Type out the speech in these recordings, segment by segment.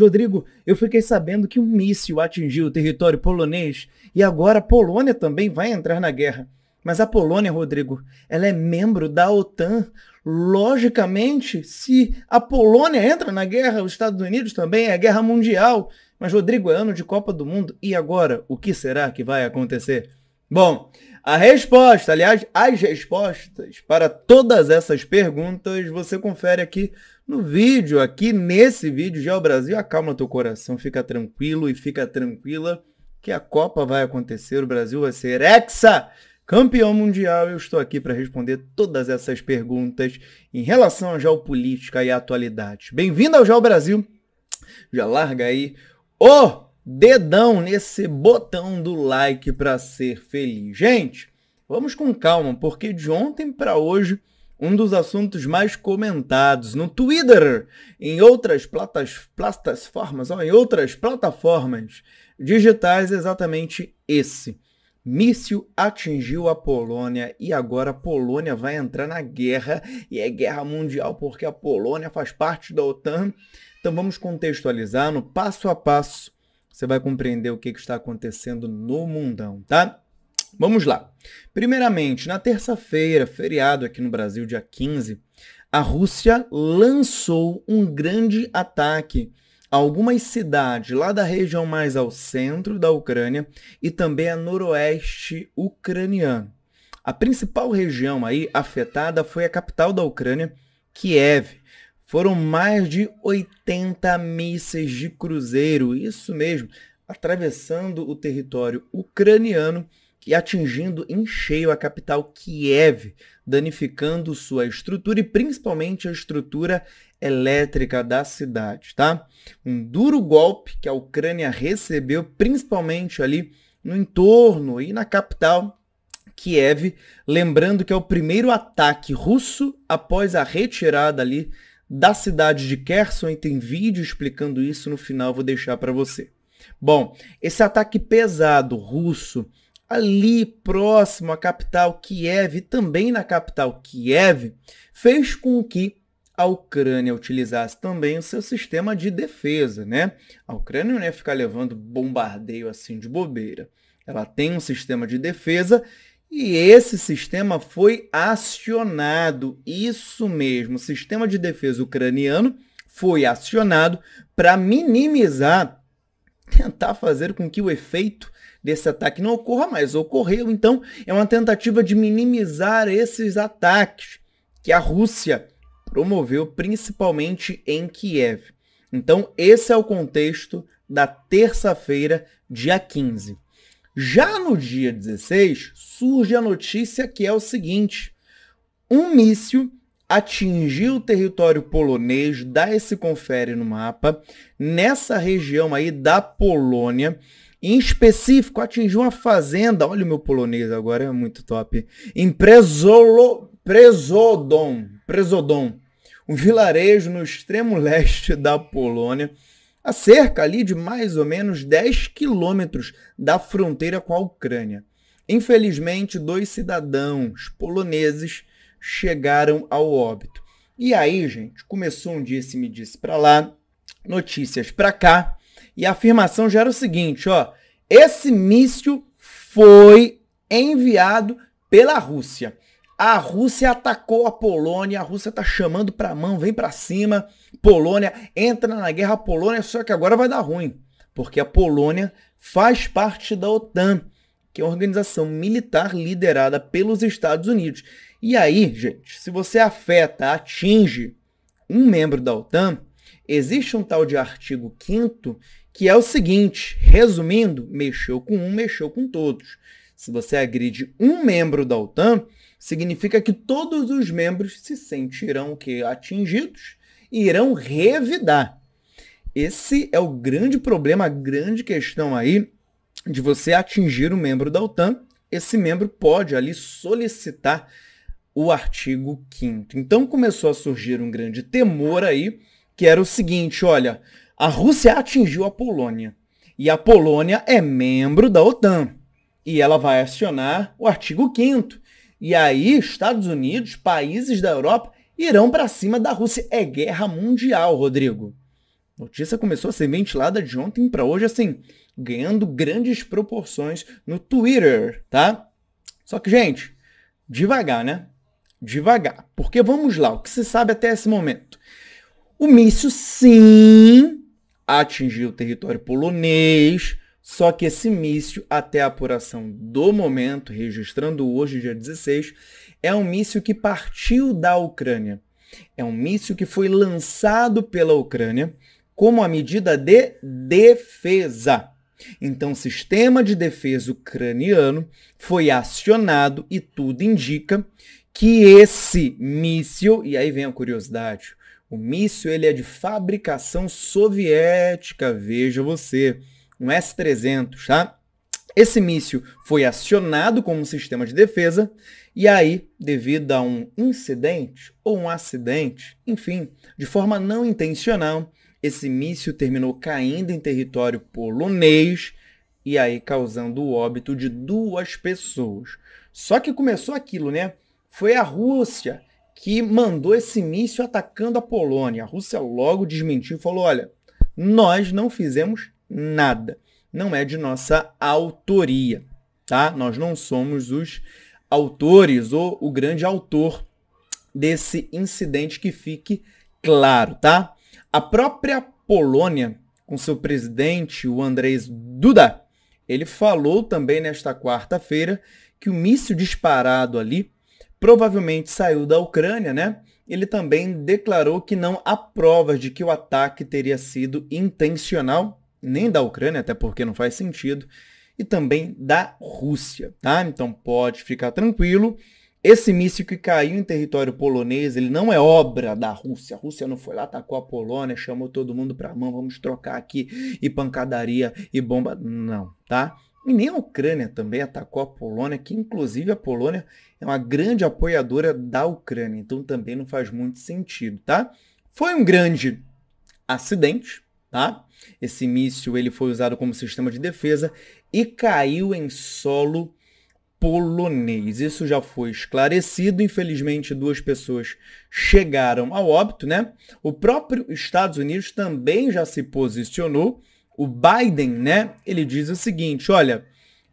Rodrigo, eu fiquei sabendo que um míssil atingiu o território polonês e agora a Polônia também vai entrar na guerra. Mas a Polônia, Rodrigo, ela é membro da OTAN. Logicamente, se a Polônia entra na guerra, os Estados Unidos também, é a guerra mundial. Mas, Rodrigo, é ano de Copa do Mundo. E agora, o que será que vai acontecer? Bom, a resposta, aliás, as respostas para todas essas perguntas você confere aqui no vídeo, aqui nesse vídeo já o Brasil. Acalma teu coração, fica tranquilo e fica tranquila que a Copa vai acontecer, o Brasil vai ser hexa campeão mundial. Eu estou aqui para responder todas essas perguntas em relação à geopolítica e à atualidade. Bem-vindo ao Geo Brasil. Já larga aí o dedão nesse botão do like para ser feliz. Gente, vamos com calma, porque de ontem para hoje, um dos assuntos mais comentados no Twitter, em outras platas, plataformas, ó, em outras plataformas digitais, é exatamente esse. Míssil atingiu a Polônia e agora a Polônia vai entrar na guerra e é guerra mundial porque a Polônia faz parte da OTAN. Então vamos contextualizar no passo a passo você vai compreender o que, que está acontecendo no mundão, tá? Vamos lá. Primeiramente, na terça-feira, feriado aqui no Brasil, dia 15, a Rússia lançou um grande ataque a algumas cidades lá da região mais ao centro da Ucrânia e também a noroeste ucraniana. A principal região aí afetada foi a capital da Ucrânia, Kiev, foram mais de 80 mísseis de cruzeiro, isso mesmo, atravessando o território ucraniano e atingindo em cheio a capital Kiev, danificando sua estrutura e principalmente a estrutura elétrica da cidade, tá? Um duro golpe que a Ucrânia recebeu principalmente ali no entorno e na capital Kiev, lembrando que é o primeiro ataque russo após a retirada ali da cidade de Kherson tem vídeo explicando isso no final, vou deixar para você. Bom, esse ataque pesado russo ali próximo à capital Kiev, também na capital Kiev, fez com que a Ucrânia utilizasse também o seu sistema de defesa, né? A Ucrânia não ia ficar levando bombardeio assim de bobeira. Ela tem um sistema de defesa e esse sistema foi acionado, isso mesmo, o sistema de defesa ucraniano foi acionado para minimizar, tentar fazer com que o efeito desse ataque não ocorra, mas ocorreu. Então, é uma tentativa de minimizar esses ataques que a Rússia promoveu principalmente em Kiev. Então, esse é o contexto da terça-feira, dia 15. Já no dia 16, surge a notícia que é o seguinte: um míssil atingiu o território polonês, dá esse confere no mapa, nessa região aí da Polônia, em específico atingiu uma fazenda, olha o meu polonês agora, é muito top, em Prezolo, Prezodon, Prezodon, um vilarejo no extremo leste da Polônia, a cerca ali de mais ou menos 10 quilômetros da fronteira com a Ucrânia. Infelizmente, dois cidadãos poloneses chegaram ao óbito. E aí, gente, começou um disse me disse para lá, notícias para cá, e a afirmação já era o seguinte, ó: esse míssil foi enviado pela Rússia. A Rússia atacou a Polônia, a Rússia tá chamando pra mão, vem pra cima. Polônia entra na guerra Polônia, só que agora vai dar ruim, porque a Polônia faz parte da OTAN, que é uma organização militar liderada pelos Estados Unidos. E aí, gente, se você afeta, atinge um membro da OTAN, existe um tal de artigo 5 que é o seguinte, resumindo, mexeu com um, mexeu com todos. Se você agride um membro da OTAN, significa que todos os membros se sentirão que atingidos e irão revidar. Esse é o grande problema, a grande questão aí de você atingir um membro da OTAN. Esse membro pode ali solicitar o artigo 5 Então começou a surgir um grande temor aí, que era o seguinte, olha, a Rússia atingiu a Polônia e a Polônia é membro da OTAN e ela vai acionar o artigo 5 e aí, Estados Unidos, países da Europa irão para cima da Rússia. É guerra mundial, Rodrigo. Notícia começou a ser ventilada de ontem para hoje, assim, ganhando grandes proporções no Twitter, tá? Só que, gente, devagar, né? Devagar. Porque vamos lá, o que se sabe até esse momento? O míssil, sim, atingiu o território polonês, só que esse míssil, até a apuração do momento, registrando hoje, dia 16, é um míssil que partiu da Ucrânia. É um míssil que foi lançado pela Ucrânia como a medida de defesa. Então, o sistema de defesa ucraniano foi acionado e tudo indica que esse míssil, e aí vem a curiosidade, o míssil ele é de fabricação soviética, veja você um S-300, tá? Esse míssil foi acionado como sistema de defesa e aí, devido a um incidente ou um acidente, enfim, de forma não intencional, esse míssil terminou caindo em território polonês e aí causando o óbito de duas pessoas. Só que começou aquilo, né? Foi a Rússia que mandou esse míssil atacando a Polônia. A Rússia logo desmentiu e falou: olha, nós não fizemos nada. Não é de nossa autoria, tá? Nós não somos os autores ou o grande autor desse incidente que fique claro, tá? A própria Polônia, com seu presidente, o Andrzej Duda, ele falou também nesta quarta-feira que o míssil disparado ali provavelmente saiu da Ucrânia, né? Ele também declarou que não há provas de que o ataque teria sido intencional nem da Ucrânia, até porque não faz sentido, e também da Rússia, tá? Então pode ficar tranquilo. Esse míssil que caiu em território polonês, ele não é obra da Rússia. A Rússia não foi lá, atacou a Polônia, chamou todo mundo para a mão, vamos trocar aqui, e pancadaria, e bomba. Não, tá? E nem a Ucrânia também atacou a Polônia, que inclusive a Polônia é uma grande apoiadora da Ucrânia, então também não faz muito sentido, tá? Foi um grande acidente, tá? Esse míssil ele foi usado como sistema de defesa e caiu em solo polonês. Isso já foi esclarecido. Infelizmente, duas pessoas chegaram ao óbito, né? O próprio Estados Unidos também já se posicionou. O Biden, né? Ele diz o seguinte: olha,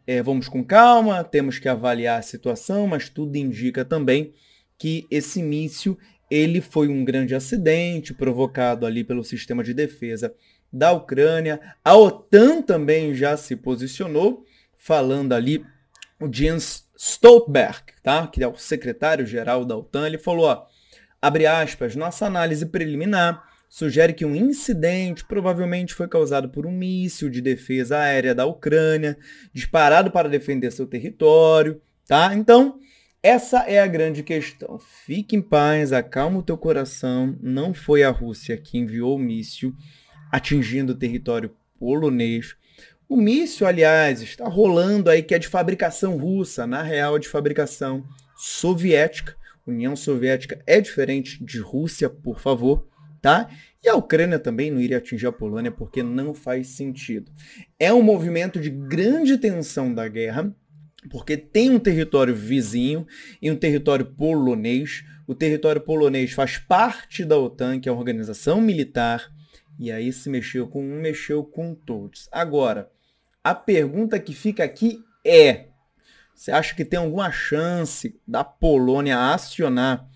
é, vamos com calma, temos que avaliar a situação, mas tudo indica também que esse míssil ele foi um grande acidente provocado ali pelo sistema de defesa da Ucrânia. A OTAN também já se posicionou, falando ali o Jens Stoltenberg, tá? que é o secretário-geral da OTAN, ele falou, ó, abre aspas, nossa análise preliminar sugere que um incidente provavelmente foi causado por um míssil de defesa aérea da Ucrânia, disparado para defender seu território, tá? Então, essa é a grande questão. Fique em paz, acalma o teu coração, não foi a Rússia que enviou o míssil, atingindo o território polonês. O míssil, aliás, está rolando aí que é de fabricação russa, na real, de fabricação soviética. União Soviética é diferente de Rússia, por favor, tá? E a Ucrânia também não iria atingir a Polônia porque não faz sentido. É um movimento de grande tensão da guerra, porque tem um território vizinho e um território polonês. O território polonês faz parte da OTAN, que é a organização militar e aí se mexeu com um, mexeu com todos. Agora, a pergunta que fica aqui é: você acha que tem alguma chance da Polônia acionar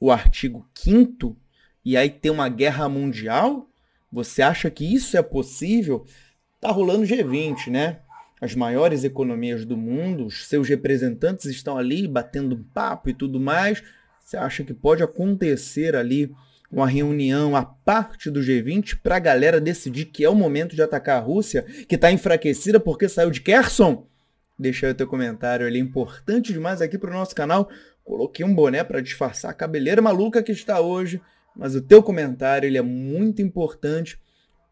o artigo 5 e aí ter uma guerra mundial? Você acha que isso é possível? Tá rolando G20, né? As maiores economias do mundo, os seus representantes estão ali batendo papo e tudo mais. Você acha que pode acontecer ali uma reunião à parte do G20 para a galera decidir que é o momento de atacar a Rússia, que está enfraquecida porque saiu de Kherson? Deixa aí o teu comentário, ele é importante demais aqui para o nosso canal. Coloquei um boné para disfarçar a cabeleira maluca que está hoje, mas o teu comentário ele é muito importante.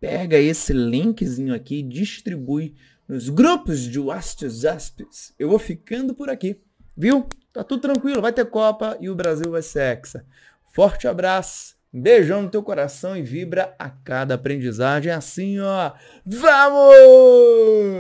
Pega esse linkzinho aqui e distribui nos grupos de WhatsApp. Eu vou ficando por aqui, viu? Tá tudo tranquilo, vai ter Copa e o Brasil vai ser hexa. Forte abraço. Beijão no teu coração e vibra a cada aprendizagem. É assim, ó. Vamos!